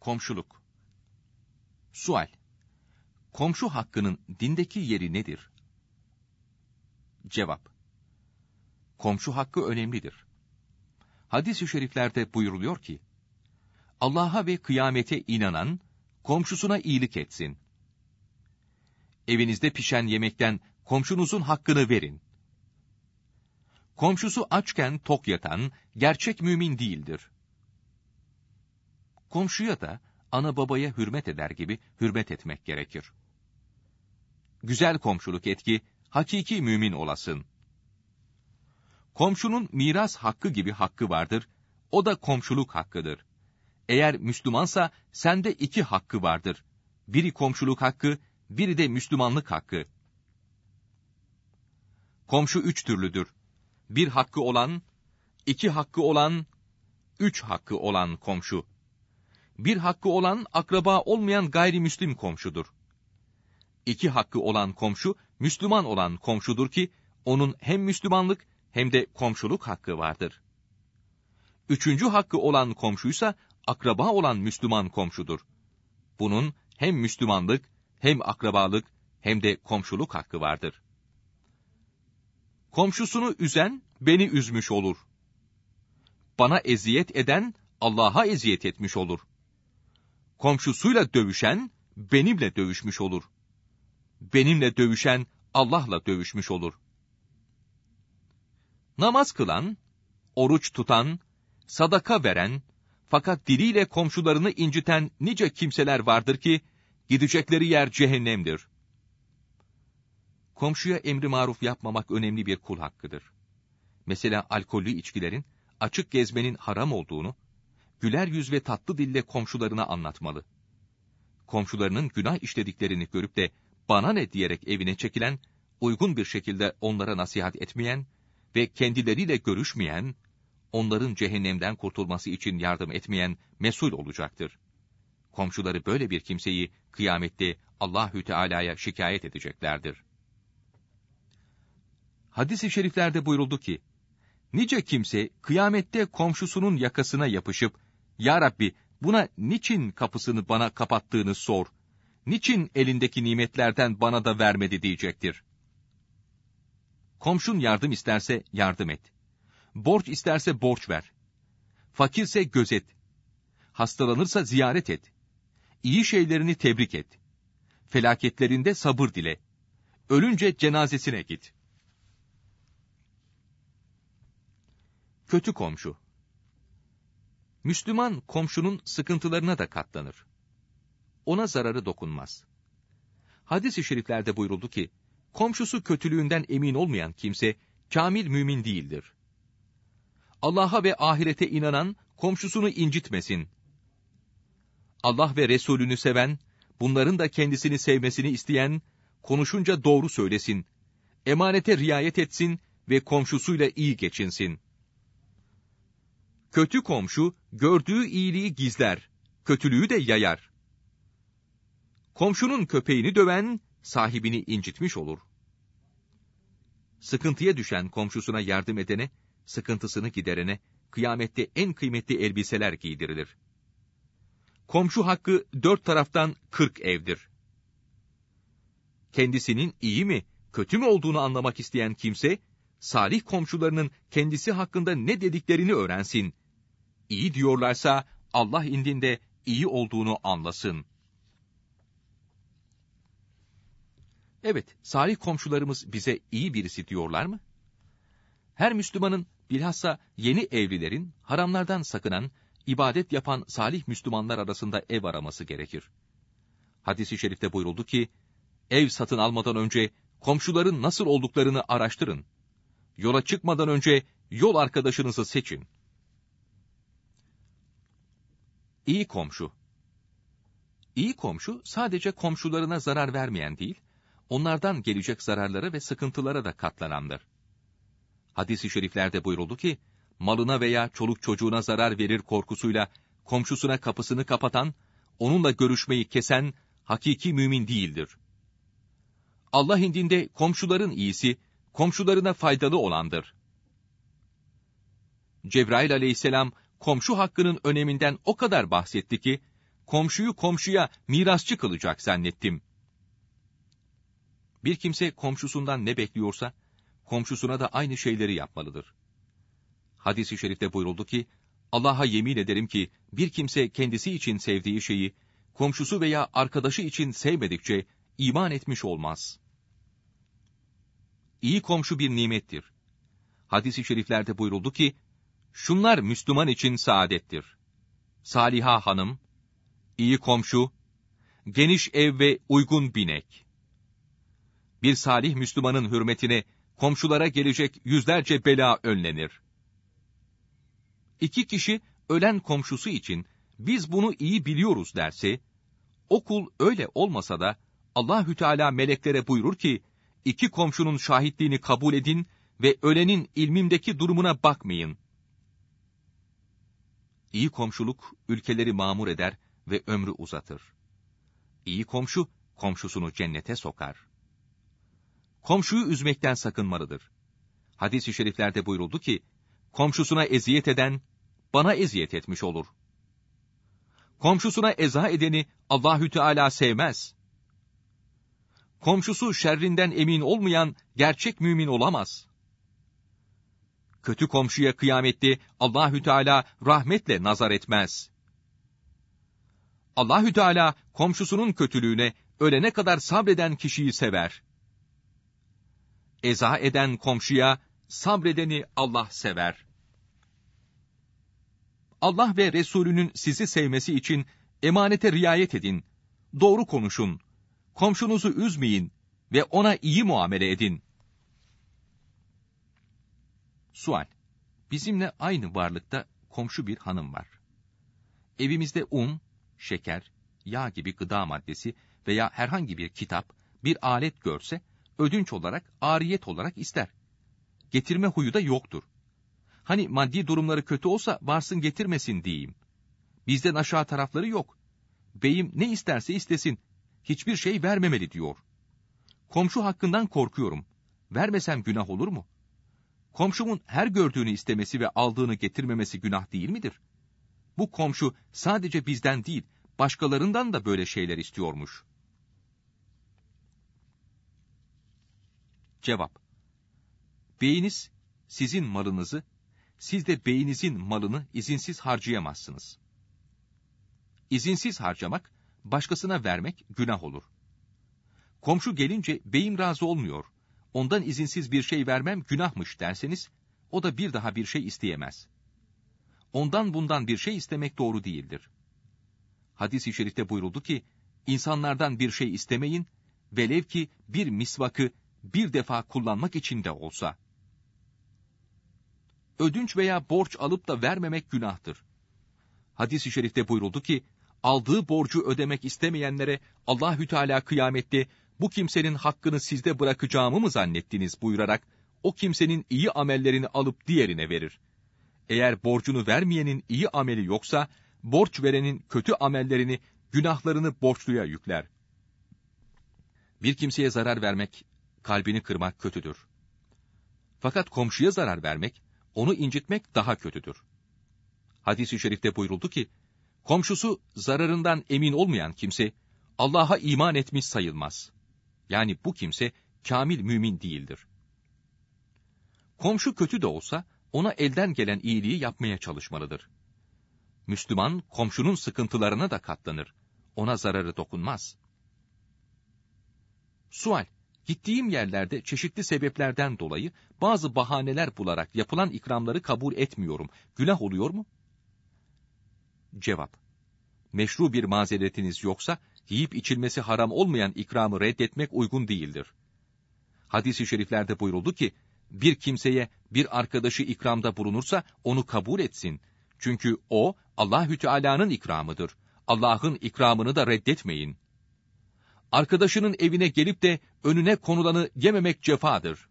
Komşuluk Sual Komşu hakkının dindeki yeri nedir? Cevap Komşu hakkı önemlidir. Hadis-i şeriflerde buyuruluyor ki, Allah'a ve kıyamete inanan, komşusuna iyilik etsin. Evinizde pişen yemekten komşunuzun hakkını verin. Komşusu açken tok yatan, gerçek mümin değildir. Komşuya da ana babaya hürmet eder gibi hürmet etmek gerekir. Güzel komşuluk etki, hakiki mümin olasın. Komşunun miras hakkı gibi hakkı vardır, o da komşuluk hakkıdır. Eğer Müslümansa sende iki hakkı vardır. Biri komşuluk hakkı, biri de Müslümanlık hakkı. Komşu üç türlüdür. Bir hakkı olan, iki hakkı olan, üç hakkı olan komşu bir hakkı olan akraba olmayan gayrimüslim komşudur. İki hakkı olan komşu, Müslüman olan komşudur ki, onun hem Müslümanlık hem de komşuluk hakkı vardır. Üçüncü hakkı olan komşuysa, akraba olan Müslüman komşudur. Bunun hem Müslümanlık, hem akrabalık, hem de komşuluk hakkı vardır. Komşusunu üzen, beni üzmüş olur. Bana eziyet eden, Allah'a eziyet etmiş olur komşusuyla dövüşen benimle dövüşmüş olur. Benimle dövüşen Allah'la dövüşmüş olur. Namaz kılan, oruç tutan, sadaka veren, fakat diliyle komşularını inciten nice kimseler vardır ki, gidecekleri yer cehennemdir. Komşuya emri maruf yapmamak önemli bir kul hakkıdır. Mesela alkollü içkilerin, açık gezmenin haram olduğunu, güler yüz ve tatlı dille komşularına anlatmalı. Komşularının günah işlediklerini görüp de bana ne diyerek evine çekilen, uygun bir şekilde onlara nasihat etmeyen ve kendileriyle görüşmeyen, onların cehennemden kurtulması için yardım etmeyen mesul olacaktır. Komşuları böyle bir kimseyi kıyamette Allahü Teala'ya şikayet edeceklerdir. Hadis-i şeriflerde buyuruldu ki, Nice kimse kıyamette komşusunun yakasına yapışıp ya Rabbi buna niçin kapısını bana kapattığını sor. Niçin elindeki nimetlerden bana da vermedi diyecektir. Komşun yardım isterse yardım et. Borç isterse borç ver. Fakirse gözet. Hastalanırsa ziyaret et. İyi şeylerini tebrik et. Felaketlerinde sabır dile. Ölünce cenazesine git. Kötü komşu Müslüman komşunun sıkıntılarına da katlanır. Ona zararı dokunmaz. Hadis-i şeriflerde buyuruldu ki, komşusu kötülüğünden emin olmayan kimse, kamil mümin değildir. Allah'a ve ahirete inanan, komşusunu incitmesin. Allah ve Resulünü seven, bunların da kendisini sevmesini isteyen, konuşunca doğru söylesin, emanete riayet etsin ve komşusuyla iyi geçinsin. Kötü komşu, gördüğü iyiliği gizler, kötülüğü de yayar. Komşunun köpeğini döven sahibini incitmiş olur. Sıkıntıya düşen komşusuna yardım edene, sıkıntısını giderene kıyamette en kıymetli elbiseler giydirilir. Komşu hakkı dört taraftan kırk evdir. Kendisinin iyi mi, kötü mü olduğunu anlamak isteyen kimse, salih komşularının kendisi hakkında ne dediklerini öğrensin, iyi diyorlarsa Allah indinde iyi olduğunu anlasın. Evet, salih komşularımız bize iyi birisi diyorlar mı? Her Müslümanın bilhassa yeni evlilerin haramlardan sakınan, ibadet yapan salih Müslümanlar arasında ev araması gerekir. Hadis-i şerifte buyuruldu ki, ev satın almadan önce komşuların nasıl olduklarını araştırın. Yola çıkmadan önce yol arkadaşınızı seçin.'' İyi komşu. İyi komşu sadece komşularına zarar vermeyen değil, onlardan gelecek zararlara ve sıkıntılara da katlanandır. Hadis-i şeriflerde buyuruldu ki, malına veya çoluk çocuğuna zarar verir korkusuyla komşusuna kapısını kapatan, onunla görüşmeyi kesen hakiki mümin değildir. Allah indinde komşuların iyisi, komşularına faydalı olandır. Cebrail aleyhisselam komşu hakkının öneminden o kadar bahsetti ki, komşuyu komşuya mirasçı kılacak zannettim. Bir kimse komşusundan ne bekliyorsa, komşusuna da aynı şeyleri yapmalıdır. Hadis-i şerifte buyuruldu ki, Allah'a yemin ederim ki, bir kimse kendisi için sevdiği şeyi, komşusu veya arkadaşı için sevmedikçe, iman etmiş olmaz. İyi komşu bir nimettir. Hadis-i şeriflerde buyuruldu ki, Şunlar Müslüman için saadettir. Saliha hanım, iyi komşu, geniş ev ve uygun binek. Bir salih Müslümanın hürmetine komşulara gelecek yüzlerce bela önlenir. İki kişi ölen komşusu için biz bunu iyi biliyoruz derse, okul öyle olmasa da Allahü Teala meleklere buyurur ki, iki komşunun şahitliğini kabul edin ve ölenin ilmimdeki durumuna bakmayın. İyi komşuluk ülkeleri mamur eder ve ömrü uzatır. İyi komşu komşusunu cennete sokar. Komşuyu üzmekten sakınmalıdır. Hadis-i şeriflerde buyuruldu ki, komşusuna eziyet eden, bana eziyet etmiş olur. Komşusuna eza edeni Allahü Teala sevmez. Komşusu şerrinden emin olmayan gerçek mümin olamaz.'' kötü komşuya kıyametti. Allahü Teala rahmetle nazar etmez. Allahü Teala komşusunun kötülüğüne ölene kadar sabreden kişiyi sever. Eza eden komşuya sabredeni Allah sever. Allah ve Resulünün sizi sevmesi için emanete riayet edin. Doğru konuşun. Komşunuzu üzmeyin ve ona iyi muamele edin. Sual. Bizimle aynı varlıkta komşu bir hanım var. Evimizde un, şeker, yağ gibi gıda maddesi veya herhangi bir kitap, bir alet görse ödünç olarak, ariyet olarak ister. Getirme huyu da yoktur. Hani maddi durumları kötü olsa varsın getirmesin diyeyim. Bizden aşağı tarafları yok. Beyim ne isterse istesin, hiçbir şey vermemeli diyor. Komşu hakkından korkuyorum. Vermesem günah olur mu?'' komşumun her gördüğünü istemesi ve aldığını getirmemesi günah değil midir? Bu komşu sadece bizden değil, başkalarından da böyle şeyler istiyormuş. Cevap Beyiniz sizin malınızı, siz de beyinizin malını izinsiz harcayamazsınız. İzinsiz harcamak, başkasına vermek günah olur. Komşu gelince beyim razı olmuyor.'' ondan izinsiz bir şey vermem günahmış derseniz, o da bir daha bir şey isteyemez. Ondan bundan bir şey istemek doğru değildir. Hadis-i şerifte buyuruldu ki, insanlardan bir şey istemeyin, velev ki bir misvakı bir defa kullanmak için de olsa. Ödünç veya borç alıp da vermemek günahtır. Hadis-i şerifte buyuruldu ki, aldığı borcu ödemek istemeyenlere Allahü Teala kıyamette bu kimsenin hakkını sizde bırakacağımı mı zannettiniz buyurarak, o kimsenin iyi amellerini alıp diğerine verir. Eğer borcunu vermeyenin iyi ameli yoksa, borç verenin kötü amellerini, günahlarını borçluya yükler. Bir kimseye zarar vermek, kalbini kırmak kötüdür. Fakat komşuya zarar vermek, onu incitmek daha kötüdür. Hadis-i şerifte buyuruldu ki, komşusu zararından emin olmayan kimse, Allah'a iman etmiş sayılmaz. Yani bu kimse kamil mümin değildir. Komşu kötü de olsa ona elden gelen iyiliği yapmaya çalışmalıdır. Müslüman komşunun sıkıntılarına da katlanır. Ona zararı dokunmaz. Sual Gittiğim yerlerde çeşitli sebeplerden dolayı bazı bahaneler bularak yapılan ikramları kabul etmiyorum. Günah oluyor mu? Cevap. Meşru bir mazeretiniz yoksa yiyip içilmesi haram olmayan ikramı reddetmek uygun değildir. Hadis-i şeriflerde buyuruldu ki, bir kimseye bir arkadaşı ikramda bulunursa onu kabul etsin. Çünkü o Allahü Teala'nın ikramıdır. Allah'ın ikramını da reddetmeyin. Arkadaşının evine gelip de önüne konulanı yememek cefadır.